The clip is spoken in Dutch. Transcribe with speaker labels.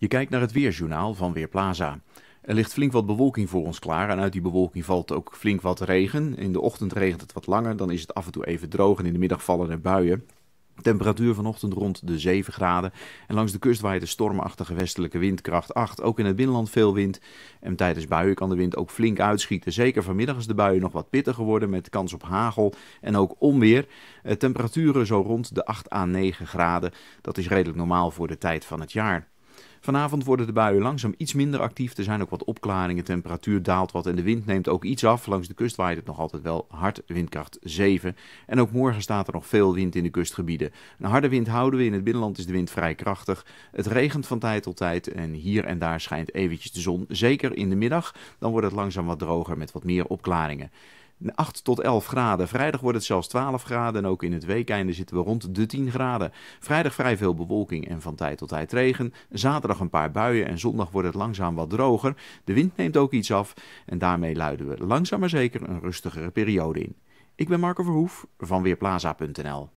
Speaker 1: Je kijkt naar het weerjournaal van Weerplaza. Er ligt flink wat bewolking voor ons klaar en uit die bewolking valt ook flink wat regen. In de ochtend regent het wat langer, dan is het af en toe even droog en in de middag vallen er buien. Temperatuur vanochtend rond de 7 graden. En langs de kust waait de stormachtige westelijke windkracht 8. Ook in het binnenland veel wind. En tijdens buien kan de wind ook flink uitschieten. Zeker vanmiddag is de buien nog wat pittiger worden met kans op hagel en ook onweer. Eh, temperaturen zo rond de 8 à 9 graden. Dat is redelijk normaal voor de tijd van het jaar. Vanavond worden de buien langzaam iets minder actief. Er zijn ook wat opklaringen. Temperatuur daalt wat en de wind neemt ook iets af. Langs de kust waait het nog altijd wel hard, windkracht 7. En ook morgen staat er nog veel wind in de kustgebieden. Een harde wind houden we. In het binnenland is de wind vrij krachtig. Het regent van tijd tot tijd en hier en daar schijnt eventjes de zon. Zeker in de middag. Dan wordt het langzaam wat droger met wat meer opklaringen. 8 tot 11 graden. Vrijdag wordt het zelfs 12 graden en ook in het weekende zitten we rond de 10 graden. Vrijdag vrij veel bewolking en van tijd tot tijd regen. Zaterdag zaterdag een paar buien en zondag wordt het langzaam wat droger. De wind neemt ook iets af en daarmee luiden we langzaam maar zeker een rustigere periode in. Ik ben Marco Verhoef van Weerplaza.nl.